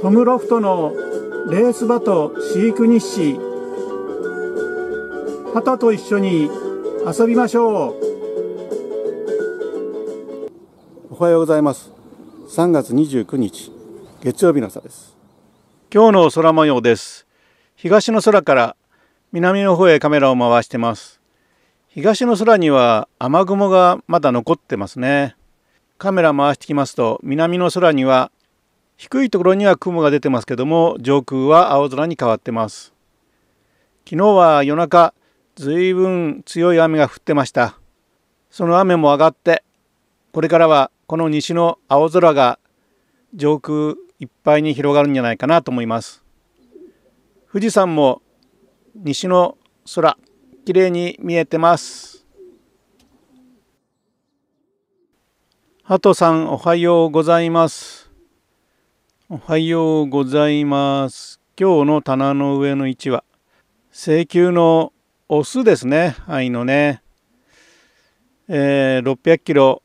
トムロフトのレース場と飼育日誌旗と一緒に遊びましょうおはようございます3月29日月曜日の朝です今日の空模様です東の空から南の方へカメラを回してます東の空には雨雲がまだ残ってますねカメラ回してきますと南の空には低いところには雲が出てますけども上空は青空に変わってます昨日は夜中ずいぶん強い雨が降ってましたその雨も上がってこれからはこの西の青空が上空いっぱいに広がるんじゃないかなと思います富士山も西の空綺麗に見えてますハトさんおはようございますおはようございます。今日の棚の上の位置は、請求のオスですね。愛のね。えー、600キロ、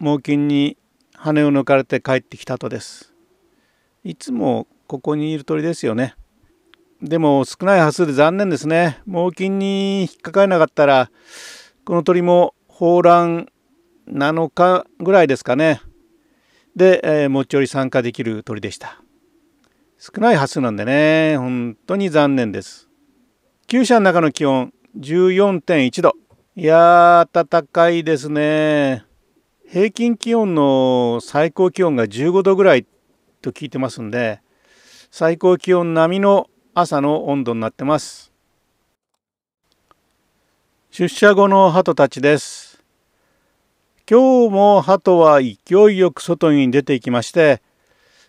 猛禽に羽を抜かれて帰ってきたとです。いつもここにいる鳥ですよね。でも少ない波数で残念ですね。猛禽に引っかからなかったら、この鳥も抱卵7日ぐらいですかね。で、えー、持ち寄り参加できる鳥でした少ない発数なんでね本当に残念です厩舎の中の気温14.1度いやー暖かいですね平均気温の最高気温が15度ぐらいと聞いてますんで最高気温並みの朝の温度になってます出社後の鳩たちです今日も鳩は勢いよく外に出ていきまして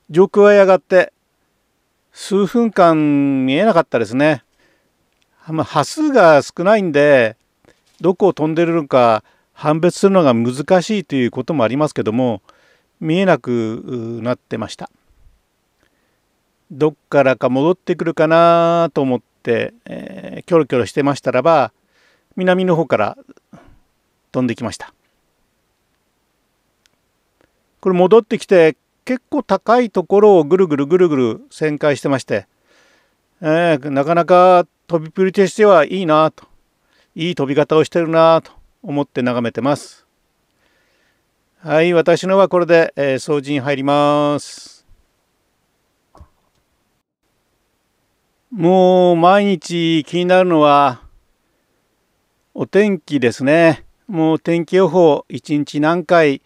上空へ上がって数分間見えなかったですね。まあ、波数が少ないんでどこを飛んでるのか判別するのが難しいということもありますけども見えなくなってましたどっからか戻ってくるかなと思って、えー、キョロキョロしてましたらば南の方から飛んできましたこれ戻ってきて結構高いところをぐるぐるぐるぐる旋回してまして、えー、なかなか飛びっぷりとしてはいいなといい飛び方をしてるなと思って眺めてます。はい、私のはこれで、えー、掃除に入ります。もう毎日気になるのはお天気ですね。もう天気予報一日何回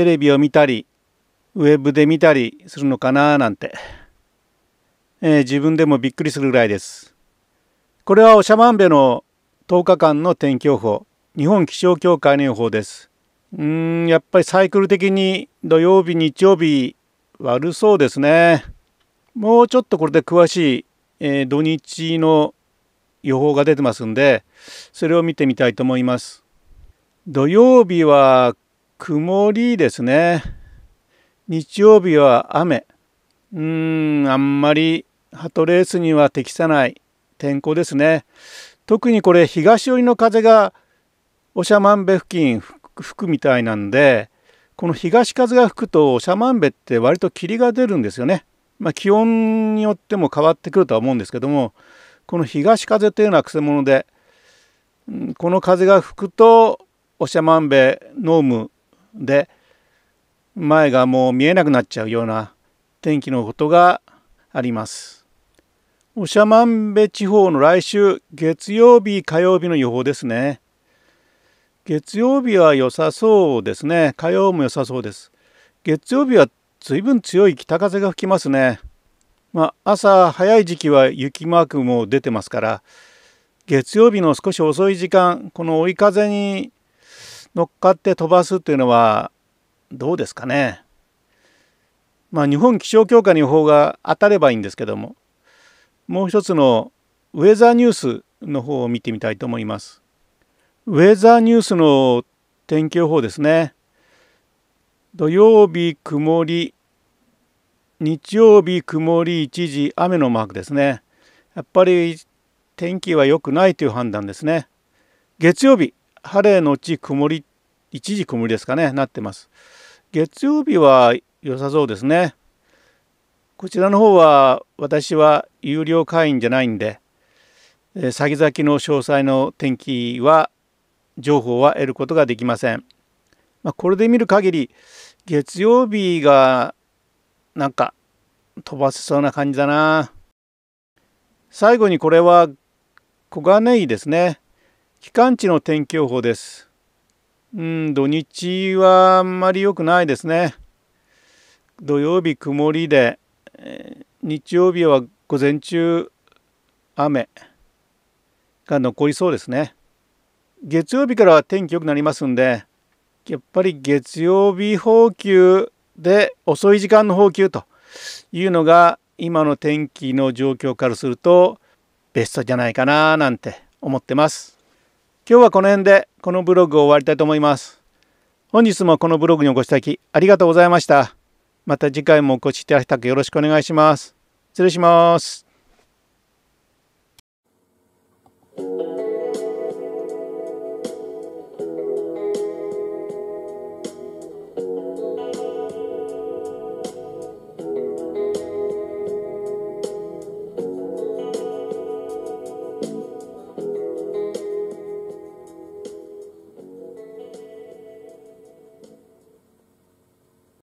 テレビを見たりウェブで見たりするのかななんて、えー、自分でもびっくりするぐらいです。これはおしゃまんべの10日間の天気予報日本気象協会の予報です。うーんやっぱりサイクル的に土曜日日曜日悪そうですね。もうちょっとこれで詳しい、えー、土日の予報が出てますんでそれを見てみたいと思います。土曜日は曇りですね。日曜日は雨。うーん、あんまりハトレースには適さない天候ですね。特にこれ東寄りの風が長万部付近吹くみたいなんで、この東風が吹くと長万部って割と霧が出るんですよね。まあ、気温によっても変わってくるとは思うんですけども、この東風というのはくせ者で、この風が吹くと長万部ノームで前がもう見えなくなっちゃうような天気のことがあります。おしゃまんべ地方の来週月曜日火曜日の予報ですね。月曜日は良さそうですね。火曜も良さそうです。月曜日は随分強い北風が吹きますね。まあ、朝早い時期は雪マークも出てますから月曜日の少し遅い時間この追い風に乗っかって飛ばすというのはどうですかね。まあ、日本気象協会の予報が当たればいいんですけどももう一つのウェザーニュースの方を見てみたいと思います。ウェザーニュースの天気予報ですね。土曜日曇り、日曜日曇り一時雨のマークですね。やっぱり天気は良くないという判断ですね。月曜日晴れのち曇り、一時曇りですかね、なってます。月曜日は良さそうですね。こちらの方は私は有料会員じゃないんで、え先々の詳細の天気は情報は得ることができません。まあ、これで見る限り月曜日がなんか飛ばせそうな感じだな。最後にこれは小金井ですね。期間地の天気予報です。うん、土日はあんまり良くないですね。土曜日曇りで、え日曜日は午前中雨が残りそうですね。月曜日からは天気良くなりますんで、やっぱり月曜日放給で遅い時間の放給というのが今の天気の状況からするとベストじゃないかななんて思ってます。今日はこの辺でこのブログを終わりたいと思います。本日もこのブログにお越しいただきありがとうございました。また次回もお越しいただきたくよろしくお願いします。失礼します。